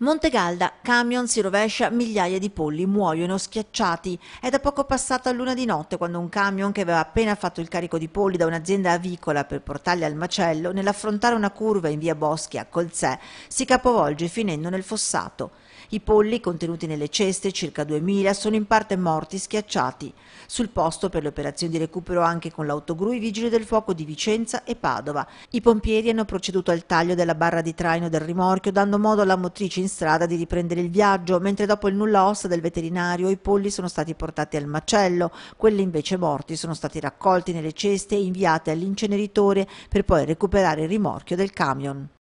Montegalda, camion si rovescia, migliaia di polli muoiono schiacciati. È da poco passata l'una di notte quando un camion che aveva appena fatto il carico di polli da un'azienda avicola per portarli al macello, nell'affrontare una curva in via Boschi a Colzè, si capovolge finendo nel fossato. I polli contenuti nelle ceste, circa 2000, sono in parte morti schiacciati. Sul posto per le operazioni di recupero anche con l'autogru i vigili del fuoco di Vicenza e Padova. I pompieri hanno proceduto al taglio della barra di traino del rimorchio dando modo alla motrice in strada di riprendere il viaggio, mentre dopo il nulla ossa del veterinario i polli sono stati portati al macello, quelli invece morti sono stati raccolti nelle ceste e inviati all'inceneritore per poi recuperare il rimorchio del camion.